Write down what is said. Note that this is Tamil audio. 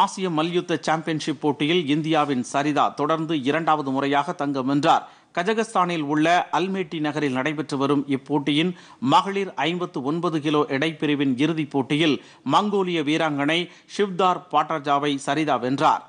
ஆசிய மல்யுத்த சாம்பியன்ஷிப் போட்டியில் இந்தியாவின் சரிதா தொடர்ந்து இரண்டாவது முறையாக தங்கம் வென்றார் கஜகஸ்தானில் உள்ள அல்மேட்டி நகரில் நடைபெற்று வரும் இப்போட்டியின் மகளிர் ஐம்பத்து ஒன்பது கிலோ எடைப்பிரிவின் இறுதிப் போட்டியில் மங்கோலிய வீராங்கனை ஷிவ்தார் பாட்டர்ஜாவை சரிதா வென்றார்